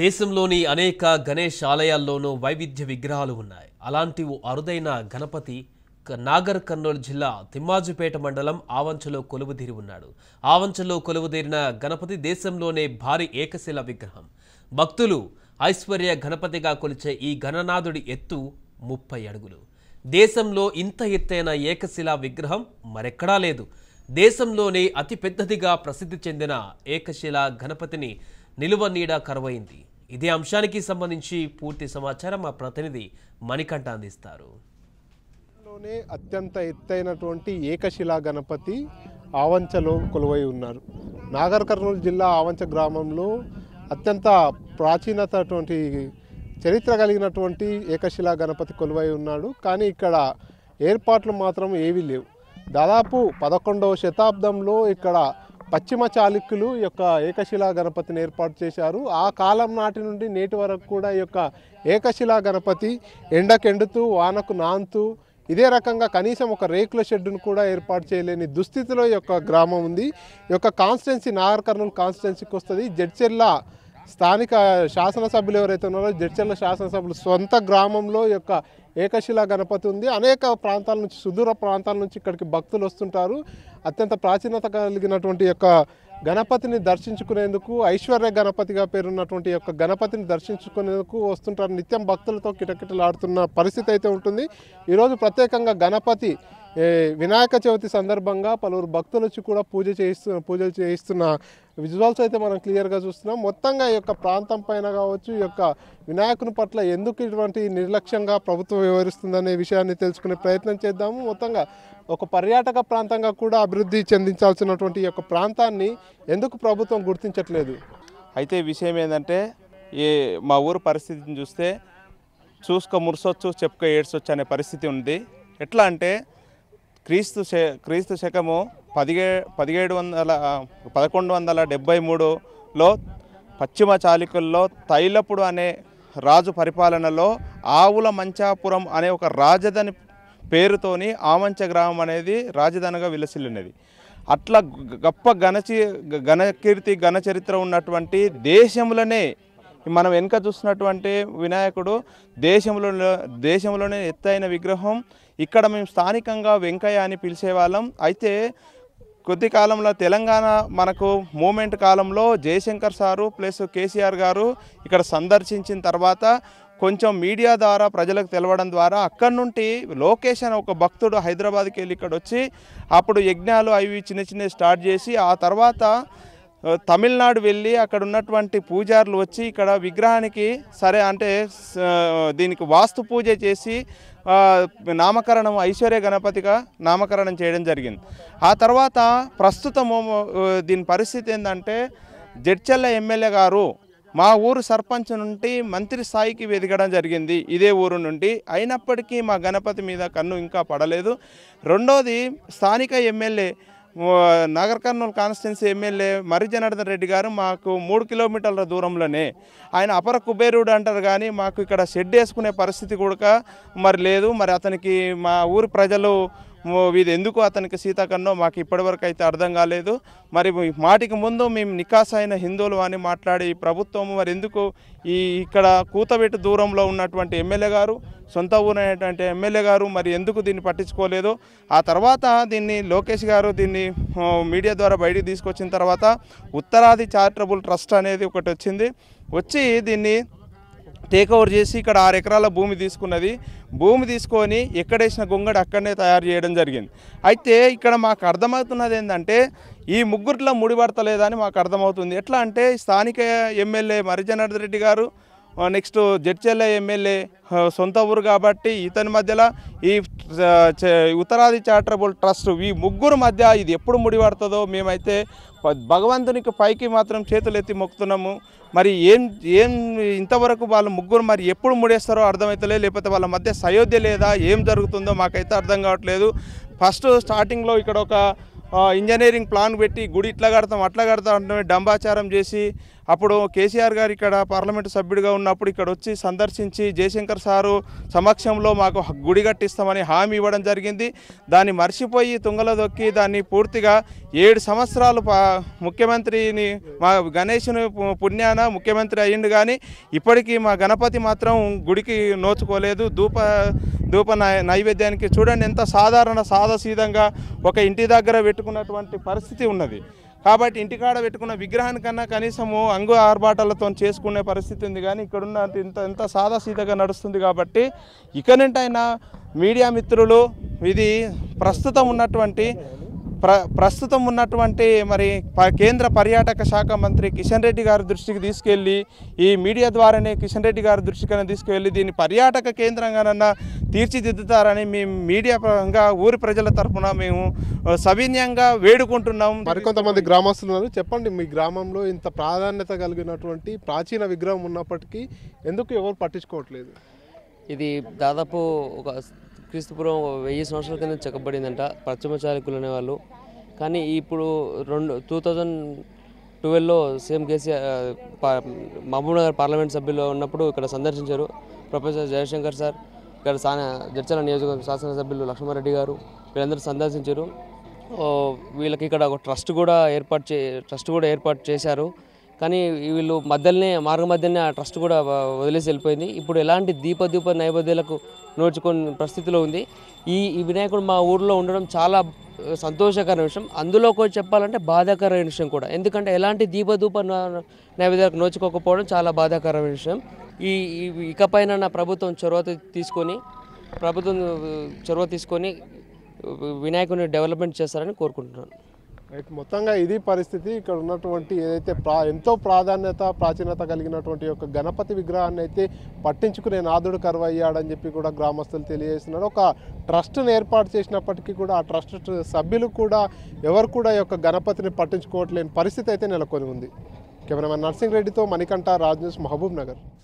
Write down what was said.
దేశంలోని అనేక గణేష్ ఆలయాల్లోనూ వైవిధ్య విగ్రహాలు ఉన్నాయి అలాంటి ఓ అరుదైన గణపతి నాగర్ కర్నూలు జిల్లా తిమ్మాజుపేట మండలం ఆవంచలో కొలువుదీరి ఉన్నాడు ఆవంచలో కొలువుదీరిన గణపతి దేశంలోనే భారీ ఏకశిల విగ్రహం భక్తులు ఐశ్వర్య గణపతిగా కొలిచే ఈ గణనాథుడి ఎత్తు ముప్పై అడుగులు దేశంలో ఇంత ఎత్తైన ఏకశిలా విగ్రహం మరెక్కడా లేదు దేశంలోనే అతి పెద్దదిగా ప్రసిద్ధి చెందిన ఏకశిలా గణపతిని నిలువ నీడ కరువైంది ఇదే అంశానికి సంబంధించి పూర్తి సమాచారం మా ప్రతినిధి మణికంఠ అందిస్తారు అత్యంత ఎత్తైనటువంటి ఏకశిలా గణపతి ఆవంచలో కొలువై ఉన్నారు నాగర్ కర్నూలు జిల్లా ఆవంచ గ్రామంలో అత్యంత ప్రాచీనతటువంటి చరిత్ర కలిగినటువంటి ఏకశిలా గణపతి కొలువై ఉన్నాడు కానీ ఇక్కడ ఏర్పాట్లు మాత్రం ఏవీ లేవు దాదాపు పదకొండవ శతాబ్దంలో ఇక్కడ పశ్చిమ చాళుక్యులు యొక్క ఏకశిలా గణపతిని ఏర్పాటు చేశారు ఆ కాలం నాటి నుండి నేటి వరకు కూడా ఈ యొక్క ఏకశిలా గణపతి ఎండకెండుతూ వానకు నాంతూ ఇదే రకంగా కనీసం ఒక రేకుల షెడ్డును కూడా ఏర్పాటు చేయలేని దుస్థితిలో యొక్క గ్రామం ఉంది ఈ యొక్క కాన్స్టిట్యున్సీ నాగర్ కర్నూలు కాన్స్టిట్యున్సీకి వస్తుంది జడ్చెల్ల స్థానిక శాసనసభ్యులు ఎవరైతే ఉన్నారో జడ్చెల్ల శాసనసభ్యులు సొంత గ్రామంలో యొక్క ఏకశిలా గణపతి ఉంది అనేక ప్రాంతాల నుంచి సుదూర ప్రాంతాల నుంచి ఇక్కడికి భక్తులు వస్తుంటారు అత్యంత ప్రాచీనత కలిగినటువంటి యొక్క గణపతిని దర్శించుకునేందుకు ఐశ్వర్య గణపతిగా పేరున్నటువంటి యొక్క గణపతిని దర్శించుకునేందుకు వస్తుంటారు నిత్యం భక్తులతో కిటకిటలాడుతున్న పరిస్థితి అయితే ఉంటుంది ఈరోజు ప్రత్యేకంగా గణపతి వినాయక చవితి సందర్భంగా పలువురు భక్తులు వచ్చి కూడా పూజ చేయిస్తు పూజలు చేయిస్తున్న విజువల్స్ అయితే మనం క్లియర్గా చూస్తున్నాం మొత్తంగా ఈ యొక్క ప్రాంతం పైన కావచ్చు ఈ యొక్క వినాయకుని పట్ల ఎందుకు ఇటువంటి నిర్లక్ష్యంగా ప్రభుత్వం వివరిస్తుందనే విషయాన్ని తెలుసుకునే ప్రయత్నం చేద్దాము మొత్తంగా ఒక పర్యాటక ప్రాంతంగా కూడా అభివృద్ధి చెందించాల్సినటువంటి యొక్క ప్రాంతాన్ని ఎందుకు ప్రభుత్వం గుర్తించట్లేదు అయితే విషయం ఏంటంటే ఈ మా ఊరు పరిస్థితిని చూస్తే చూసుకో మురిసొచ్చు చెప్పుకో ఏడ్చొచ్చు అనే పరిస్థితి ఉంది ఎట్లా అంటే క్రీస్తు క్రీస్తు శకము పదిహే పదిహేడు వందల పదకొండు వందల డెబ్బై మూడులో పశ్చిమ చాళుకుల్లో తైలపుడు అనే రాజు పరిపాలనలో ఆవుల మంచాపురం అనే ఒక రాజధాని పేరుతోని ఆమంచ గ్రామం అనేది రాజధానిగా విలసిల్లినది అట్లా గొప్ప ఘనచి ఘనకీర్తి ఘనచరిత్ర ఉన్నటువంటి దేశంలోనే మనం వెనుక చూసినటువంటి వినాయకుడు దేశంలో దేశంలోనే ఎత్తైన విగ్రహం ఇక్కడ మేము స్థానికంగా వెంకయ్య అని పిలిచేవాళ్ళం అయితే కొద్ది కాలంలో తెలంగాణ మనకు మూమెంట్ కాలంలో జయశంకర్ సారు ప్లస్ కేసీఆర్ గారు ఇక్కడ సందర్శించిన తర్వాత కొంచెం మీడియా ద్వారా ప్రజలకు తెలవడం ద్వారా అక్కడి నుండి లొకేషన్ ఒక భక్తుడు హైదరాబాద్కి వెళ్ళి ఇక్కడ వచ్చి అప్పుడు యజ్ఞాలు అవి చిన్న చిన్న స్టార్ట్ చేసి ఆ తర్వాత తమిళనాడు వెళ్ళి అక్కడ ఉన్నటువంటి పూజారులు వచ్చి ఇక్కడ విగ్రహానికి సరే అంటే దీనికి వాస్తు పూజ చేసి నామకరణం ఐశ్వర్య గణపతిగా నామకరణం చేయడం జరిగింది ఆ తర్వాత ప్రస్తుతము దీని పరిస్థితి ఏంటంటే జడ్చెల్ల ఎమ్మెల్యే గారు మా ఊరు సర్పంచ్ నుండి మంత్రి స్థాయికి వెదగడం జరిగింది ఇదే ఊరు నుండి అయినప్పటికీ మా గణపతి మీద కన్ను ఇంకా పడలేదు రెండోది స్థానిక MLA Nagarkurnool constituency MLA Marri Janardhan Reddy గారు మాకు మూడు కిలోమీటర్ల దూరంలోనే ఆయన అపర కుబేరుడు అంటారు కానీ మాకు ఇక్కడ షెడ్ వేసుకునే పరిస్థితి కూడా మరి లేదు మరి అతనికి మా ఊరు ప్రజలు ఇది ఎందుకు అతనికి సీతాకన్నో మాకు ఇప్పటివరకు అయితే అర్థం కాలేదు మరి మాటికి ముందు మేము నికాస్ అయిన హిందువులు అని మాట్లాడి ప్రభుత్వం మరి ఎందుకు ఈ ఇక్కడ కూతబెట్టు దూరంలో ఉన్నటువంటి ఎమ్మెల్యే గారు సొంత ఊరైనటువంటి ఎమ్మెల్యే గారు మరి ఎందుకు దీన్ని పట్టించుకోలేదు ఆ తర్వాత దీన్ని లోకేష్ గారు దీన్ని మీడియా ద్వారా బయటికి తీసుకొచ్చిన తర్వాత ఉత్తరాది చారిటబుల్ ట్రస్ట్ అనేది ఒకటి వచ్చింది వచ్చి దీన్ని టేక్ ఓవర్ చేసి ఇక్కడ ఆరు ఎకరాల భూమి తీసుకున్నది భూమి తీసుకొని ఎక్కడేసిన గొంగడు అక్కడనే తయారు చేయడం జరిగింది అయితే ఇక్కడ మాకు అర్థమవుతున్నది ఏంటంటే ఈ ముగ్గురిలో ముడిపడతలేదని మాకు అర్థమవుతుంది ఎట్లా అంటే స్థానిక ఎమ్మెల్యే మరిజనార్దన్ రెడ్డి గారు నెక్స్ట్ జడ్చెల్ల ఎమ్మెల్యే సొంత ఊరు కాబట్టి ఇతని మధ్యలో ఈ ఉత్తరాది చారిటబుల్ ట్రస్ట్ ఈ ముగ్గురు మధ్య ఇది ఎప్పుడు ముడిపడుతుందో మేమైతే భగవంతునికి పైకి మాత్రం చేతులు ఎత్తి మొక్కుతున్నాము మరి ఏం ఏం ఇంతవరకు వాళ్ళ ముగ్గురు మరి ఎప్పుడు ముడేస్తారో అర్థమవుతలే లేకపోతే వాళ్ళ మధ్య సయోధ్య లేదా ఏం జరుగుతుందో మాకైతే అర్థం కావట్లేదు ఫస్ట్ స్టార్టింగ్లో ఇక్కడ ఒక ఇంజనీరింగ్ ప్లాన్ పెట్టి గుడి ఇట్లా కడతాం అట్లా కడతాం అంటే డంబాచారం చేసి అప్పుడు కేసీఆర్ గారు ఇక్కడ పార్లమెంటు సభ్యుడిగా ఉన్నప్పుడు ఇక్కడ వచ్చి సందర్శించి జయశంకర్ సారు సమక్షంలో మాకు గుడి కట్టిస్తామని హామీ ఇవ్వడం జరిగింది దాన్ని మర్చిపోయి తుంగల దొక్కి దాన్ని పూర్తిగా ఏడు సంవత్సరాలు ముఖ్యమంత్రిని మా గణేష్ను పుణ్యాన ముఖ్యమంత్రి అయ్యిండు కానీ ఇప్పటికీ మా గణపతి మాత్రం గుడికి నోచుకోలేదు ధూప ధూప నైవేద్యానికి చూడండి ఎంత సాధారణ సాదాసీదంగా ఒక ఇంటి దగ్గర పెట్టుకున్నటువంటి పరిస్థితి ఉన్నది కాబట్టి ఇంటికాడ పెట్టుకున్న విగ్రహానికన్నా కనీసము అంగు ఆర్భాటాలతో చేసుకునే పరిస్థితి ఉంది కానీ ఇక్కడున్న ఇంత ఎంత సాదాసీదగా నడుస్తుంది కాబట్టి ఇక నుంటైనా మీడియా మిత్రులు ఇది ప్రస్తుతం ఉన్నటువంటి ప్ర ప్రస్తుతం ఉన్నటువంటి మరి కేంద్ర పర్యాటక శాఖ మంత్రి కిషన్ రెడ్డి గారి దృష్టికి తీసుకెళ్ళి ఈ మీడియా ద్వారానే కిషన్ రెడ్డి గారి దృష్టికి తీసుకువెళ్ళి దీన్ని పర్యాటక కేంద్రంగానన్నా తీర్చిదిద్దుతారని మేము మీడియా పరంగా ఊరి ప్రజల తరఫున మేము సవినయంగా వేడుకుంటున్నాం మరికొంతమంది గ్రామస్తులు చెప్పండి మీ గ్రామంలో ఇంత ప్రాధాన్యత కలిగినటువంటి ప్రాచీన విగ్రహం ఉన్నప్పటికీ ఎందుకు ఎవరు పట్టించుకోవట్లేదు ఇది దాదాపు ఒక క్రీస్తుపూర్వం వెయ్యి సంవత్సరాల కింద చెక్కబడిందంట పశ్చిమ చాలకులు అనేవాళ్ళు కానీ ఇప్పుడు రెండు టూ థౌజండ్ ట్వెల్వ్లో CM KCR Mahabubnagar parliament సభ్యులు ఉన్నప్పుడు ఇక్కడ సందర్శించారు ప్రొఫెసర్ జయశంకర్ సార్ ఇక్కడ సా జడ్చల నియోజకవర్గ శాసనసభ్యులు లక్ష్మారెడ్డి గారు వీళ్ళందరూ సందర్శించారు వీళ్ళకి ఇక్కడ ఒక ట్రస్ట్ కూడా ఏర్పాటు చే ట్రస్ట్ కూడా ఏర్పాటు చేశారు కానీ వీళ్ళు మధ్యలోనే మార్గ మధ్యనే ఆ ట్రస్ట్ కూడా వదిలేసి వెళ్ళిపోయింది ఇప్పుడు ఎలాంటి దీపదీప నైవేద్యాలకు నోచుకున్న పరిస్థితిలో ఉంది ఈ వినాయకుడు మా ఊర్లో ఉండడం చాలా సంతోషకరమైన విషయం అందులో కూడా చెప్పాలంటే బాధాకరమైన విషయం కూడా ఎందుకంటే ఎలాంటి దీపదూప నైవేద్యాలకు నోచుకోకపోవడం చాలా బాధాకరమైన విషయం ఈ ఇకపైన నా ప్రభుత్వం చొరవ తీసుకొని ప్రభుత్వం చొరవ తీసుకొని వినాయకుని డెవలప్మెంట్ చేస్తారని కోరుకుంటున్నాను మొత్తంగా ఇది పరిస్థితి ఇక్కడ ఉన్నటువంటి ఏదైతే ప్రా ఎంతో ప్రాధాన్యత ప్రాచీనత కలిగినటువంటి యొక్క గణపతి విగ్రహాన్ని అయితే పట్టించుకునే నాదుడు అయ్యాడని చెప్పి కూడా గ్రామస్తులు తెలియజేస్తున్నారు ఒక ట్రస్ట్ను ఏర్పాటు చేసినప్పటికీ కూడా ఆ ట్రస్ట్ సభ్యులు కూడా ఎవరు కూడా యొక్క గణపతిని పట్టించుకోవట్లేని పరిస్థితి అయితే నెలకొని ఉంది కెమెరామెన్ నర్సింగ్ రెడ్డితో మణికంఠ రాజ్ న్యూస్ మహబూబ్ నగర్